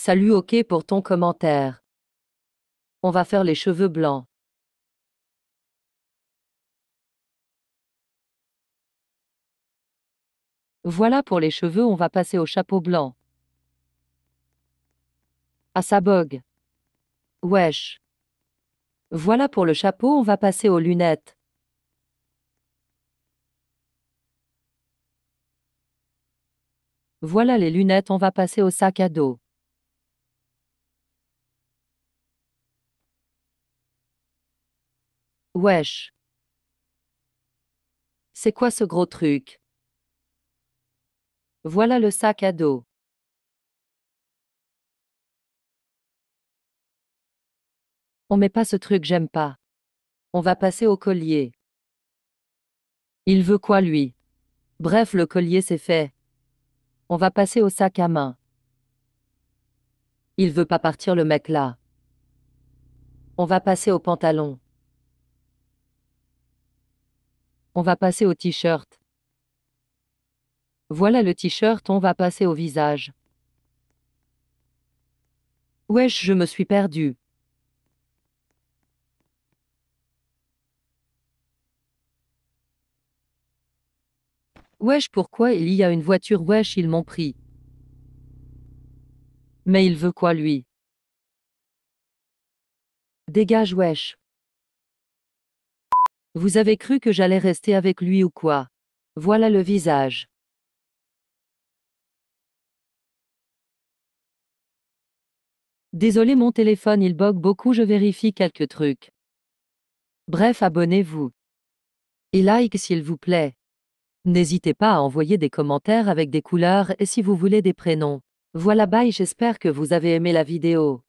Salut OK pour ton commentaire. On va faire les cheveux blancs. Voilà pour les cheveux, on va passer au chapeau blanc. À sa bogue. Wesh. Voilà pour le chapeau, on va passer aux lunettes. Voilà les lunettes, on va passer au sac à dos. Wesh. C'est quoi ce gros truc Voilà le sac à dos. On met pas ce truc, j'aime pas. On va passer au collier. Il veut quoi lui Bref, le collier c'est fait. On va passer au sac à main. Il veut pas partir le mec là. On va passer au pantalon. on va passer au t-shirt. Voilà le t-shirt, on va passer au visage. Wesh, je me suis perdu. Wesh, pourquoi il y a une voiture Wesh, ils m'ont pris. Mais il veut quoi lui Dégage Wesh. Vous avez cru que j'allais rester avec lui ou quoi Voilà le visage. Désolé mon téléphone il bogue beaucoup je vérifie quelques trucs. Bref abonnez-vous. Et like s'il vous plaît. N'hésitez pas à envoyer des commentaires avec des couleurs et si vous voulez des prénoms. Voilà bye j'espère que vous avez aimé la vidéo.